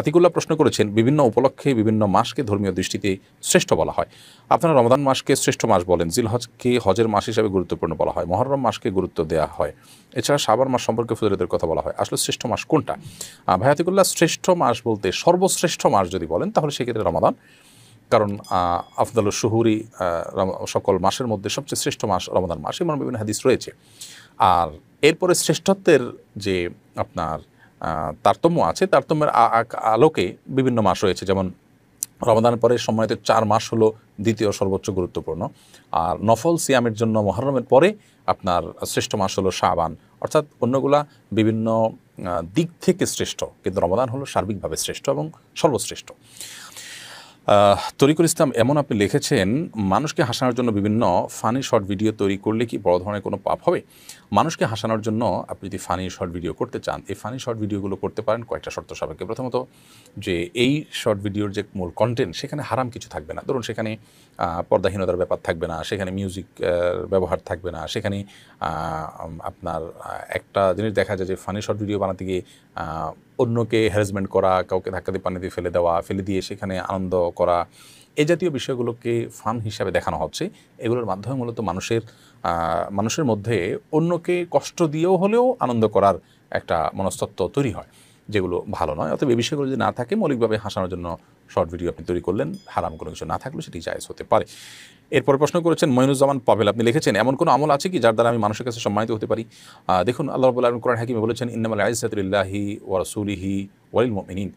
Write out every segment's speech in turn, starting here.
আতিকুল্লাহ প্রশ্ন করেছেন বিভিন্ন উপলক্ষে বিভিন্ন মাসকে ধর্মীয় দৃষ্টিতে শ্রেষ্ঠ বলা হয় আপনারা রমদান মাসকে শ্রেষ্ঠ মাস বলেন জিলহজকে হজের মাস হিসাবে গুরুত্বপূর্ণ বলা হয় মহরম মাসকে গুরুত্ব দেওয়া হয় এছাড়া সাবার মাস সম্পর্কে ফজিলতের কথা বলা হয় আসলে শ্রেষ্ঠ মাস কোনটা ভাই আতিকুল্লাহ শ্রেষ্ঠ মাস বলতে সর্বশ্রেষ্ঠ মাস যদি বলেন তাহলে সেক্ষেত্রে রমাদান কারণ আফদাল শহুরি সকল মাসের মধ্যে সবচেয়ে শ্রেষ্ঠ মাস রমাদান মাস এমন বিভিন্ন হাদিস রয়েছে আর এরপরে শ্রেষ্ঠত্বের যে আপনার তারতম্য আছে তারতম্যের আলোকে বিভিন্ন মাস রয়েছে যেমন রমাদানের পরে তো চার মাস হলো দ্বিতীয় সর্বোচ্চ গুরুত্বপূর্ণ আর নফল সিয়ামের জন্য মহরমের পরে আপনার শ্রেষ্ঠ মাস হলো শাহবান অর্থাৎ অন্যগুলা বিভিন্ন দিক থেকে শ্রেষ্ঠ কিন্তু রমাদান হলো সার্বিকভাবে শ্রেষ্ঠ এবং সর্বশ্রেষ্ঠ তরিকুল ইসলাম এমন আপনি লিখেছেন মানুষকে হাসানোর জন্য বিভিন্ন ফানি শর্ট ভিডিও তৈরি করলে কি বড় ধরনের কোনো পাপ হবে মানুষকে হাসানোর জন্য আপনি যদি ফানি শর্ট ভিডিও করতে চান এই ফানি শর্ট ভিডিওগুলো করতে পারেন কয়েকটা শর্ত সাপেক্ষে প্রথমত যে এই শর্ট ভিডিওর যে মূল কন্টেন্ট সেখানে হারাম কিছু থাকবে না ধরুন সেখানে পর্দাহীনতার ব্যাপার থাকবে না সেখানে মিউজিক ব্যবহার থাকবে না সেখানে আপনার একটা জিনিস দেখা যায় যে ফানি শর্ট ভিডিও বানাতে গিয়ে অন্যকে হ্যারাসমেন্ট করা কাউকে ধাক্কা দিয়ে পানিতে ফেলে দেওয়া ফেলে দিয়ে সেখানে আনন্দ করা এ জাতীয় বিষয়গুলোকে ফান হিসাবে দেখানো হচ্ছে এগুলোর মাধ্যমে মূলত মানুষের মানুষের মধ্যে অন্যকে কষ্ট দিয়েও হলেও আনন্দ করার একটা মনস্তত্ত্ব তৈরি হয় যেগুলো ভালো নয় অথবা এই বিষয়গুলো যদি না থাকে মৌলিকভাবে হাসানোর জন্য শর্ট ভিডিও আপনি তৈরি করলেন হারাম কোনো কিছু না থাকলেও সেটি জায়জ হতে পারে এরপর প্রশ্ন করেছেন মইনুজ্জামান পাবেল আপনি লিখেছেন এমন কোনো আমল আছে কি যার দ্বারা আমি মানুষের কাছে সম্মানিত হতে পারি দেখুন আল্লাহ রবুল্লাহ কোরআন হাকিমে বলেছেন ইন্নামাল আইসাতুল্লাহি ওয়ারসুলিহি ওয়ালিল মিনিন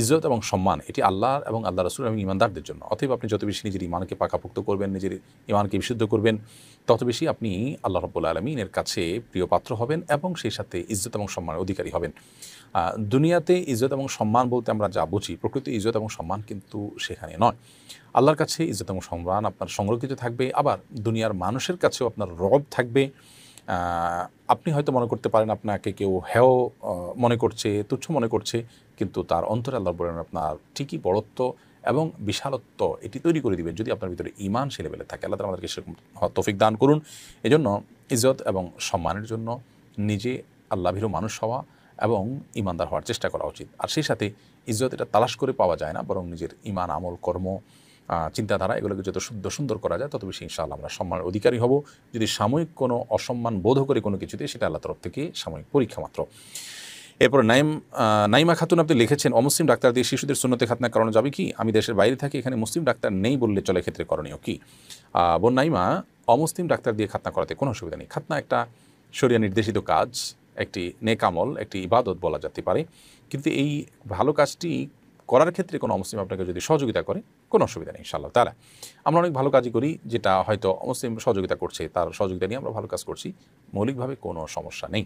ইজ্জত এবং সম্মান এটি আল্লাহর এবং আল্লাহ রসুল এবং ইমানদারদের জন্য অতএব আপনি যত বেশি নিজের ইমানকে পাকাপোক্ত করবেন নিজের ইমানকে বিশুদ্ধ করবেন তত বেশি আপনি আল্লাহ রব্বুল আলমিনের কাছে প্রিয় পাত্র হবেন এবং সেই সাথে ইজ্জত এবং সম্মানের অধিকারী হবেন দুনিয়াতে ইজ্জত এবং সম্মান বলতে আমরা যা বুঝি প্রকৃত ইজ্জত এবং সম্মান কিন্তু সেখানে নয় আল্লাহর কাছে ইজ্জত এবং সম্মান আপনার সংরক্ষিত থাকবে আবার দুনিয়ার মানুষের কাছেও আপনার রব থাকবে আপনি হয়তো মনে করতে পারেন আপনাকে কেউ হেও মনে করছে তুচ্ছ মনে করছে কিন্তু তার অন্তরে আল্লাহ বলেন আপনার ঠিকই বড়ত্ব এবং বিশালত্ব এটি তৈরি করে দিবেন যদি আপনার ভিতরে ইমান সে লেভেলে থাকে আল্লাহ আমাদেরকে সেরকম তফিক দান করুন এজন্য ইজত এবং সম্মানের জন্য নিজে আল্লাভীরও মানুষ হওয়া এবং ইমানদার হওয়ার চেষ্টা করা উচিত আর সেই সাথে ইজ্জত এটা তালাশ করে পাওয়া যায় না বরং নিজের ইমান আমল কর্ম চিন্তাধারা এগুলোকে যত শুদ্ধ সুন্দর করা যায় তত বেশি ইনশাল আমরা সম্মান অধিকারী হব যদি সাময়িক কোনো অসম্মান বোধ করে কোনো কিছুতে সেটা আল্লাহ তরফ থেকে সাময়িক পরীক্ষা মাত্র এরপর নাইম নাইমা খাতুন আপনি লিখেছেন অমুসলিম ডাক্তার দিয়ে শিশুদের শূন্যতে খাতনা করানো যাবে কি আমি দেশের বাইরে থাকি এখানে মুসলিম ডাক্তার নেই বললে চলে ক্ষেত্রে করণীয় কি বোন নাইমা অমুসলিম ডাক্তার দিয়ে খাতনা করাতে কোনো অসুবিধা নেই খাতনা একটা শরিয়া নির্দেশিত কাজ একটি নেকামল একটি ইবাদত বলা যেতে পারে কিন্তু এই ভালো কাজটি করার ক্ষেত্রে কোনো অমুসলিম আপনাকে যদি সহযোগিতা করে কোনো অসুবিধা নেই ইনশাল্লাহ তারা আমরা অনেক ভালো কাজই করি যেটা হয়তো অমুসলিম সহযোগিতা করছে তার সহযোগিতা নিয়ে আমরা ভালো কাজ করছি মৌলিকভাবে কোনো সমস্যা নেই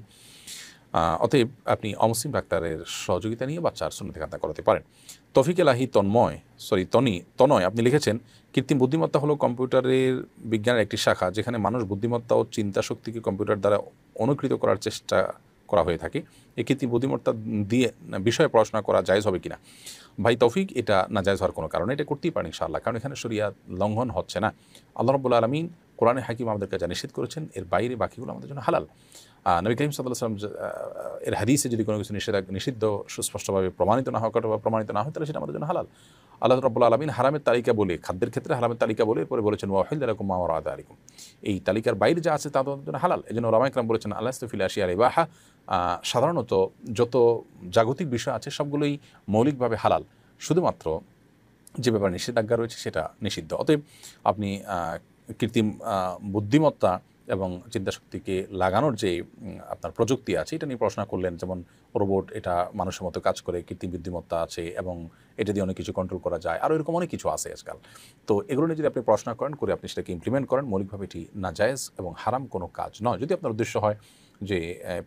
অতএব আপনি অমুসলিম ডাক্তারের সহযোগিতা নিয়ে বাচ্চার সুন্নতি খাতা করাতে পারেন তফিক এলাহি তন্ময় সরি তনি তনয় আপনি লিখেছেন কৃত্রিম বুদ্ধিমত্তা হলো কম্পিউটারের বিজ্ঞানের একটি শাখা যেখানে মানুষ বুদ্ধিমত্তা ও চিন্তা শক্তিকে কম্পিউটার দ্বারা অনুকৃত করার চেষ্টা করা হয়ে থাকে এক্ষেত্রে বুদ্ধিমত্তা দিয়ে বিষয়ে পড়াশোনা করা যায়জ হবে কিনা ভাই তৌফিক এটা না যায়জ হওয়ার কোনো কারণে এটা করতেই পারেন ইনশাআল্লাহ কারণ এখানে শরিয়া লঙ্ঘন হচ্ছে না আল্লাহ রব্বুল আলমিন কোরআনে হাকিম আমাদেরকে যা নিষেধ করেছেন এর বাইরে বাকিগুলো আমাদের জন্য হালাল নবী করিম সাল্লাহ সাল্লাম এর হাদিসে যদি কোনো কিছু নিষেধ নিষিদ্ধ সুস্পষ্টভাবে প্রমাণিত না হয় বা প্রমাণিত না হয় তাহলে সেটা আমাদের জন্য হালাল আল্লাহ রব্বুল আলমিন হারামের তালিকা বলে খাদ্যের ক্ষেত্রে হারামের তালিকা বলে পরে বলেছেন ওয়াহিল আলকুম মাওয়ার আদা আলিকুম এই তালিকার বাইরে যা আছে তাদের জন্য হালাল এই জন্য রামাইকরাম বলেছেন আল্লাহ ইস্তফিল আসিয়া সাধারণত যত জাগতিক বিষয় আছে সবগুলোই মৌলিকভাবে হালাল শুধুমাত্র যে ব্যাপারে নিষেধাজ্ঞা রয়েছে সেটা নিষিদ্ধ অতএব আপনি কৃত্রিম বুদ্ধিমত্তা এবং চিন্তাশক্তিকে লাগানোর যে আপনার প্রযুক্তি আছে এটা নিয়ে পড়াশোনা করলেন যেমন রোবট এটা মানুষের মতো কাজ করে কৃত্রিম বুদ্ধিমত্তা আছে এবং এটা দিয়ে অনেক কিছু কন্ট্রোল করা যায় আরও এরকম অনেক কিছু আছে আজকাল তো এগুলো নিয়ে যদি আপনি পড়াশোনা করেন করে আপনি সেটাকে ইমপ্লিমেন্ট করেন মৌলিকভাবে এটি না নাজায়জ এবং হারাম কোনো কাজ নয় যদি আপনার উদ্দেশ্য হয় যে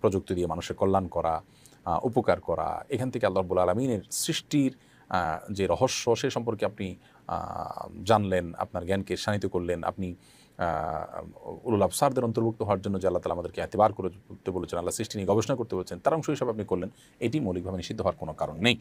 প্রযুক্তি দিয়ে মানুষের কল্যাণ করা উপকার করা এখান থেকে আল্লাহ রবুল আলমিনের সৃষ্টির যে রহস্য সে সম্পর্কে আপনি জানলেন আপনার জ্ঞানকে শানিত করলেন আপনি উলুল আফসারদের অন্তর্ভুক্ত হওয়ার জন্য যে আল্লাহ তালা আমাদেরকে এতবার করতে বলেছেন আল্লাহ সৃষ্টি নিয়ে গবেষণা করতে বলছেন তার অংশ হিসাবে আপনি করলেন এটি মৌলিকভাবে নিষিদ্ধ হওয়ার কোনো কারণ নেই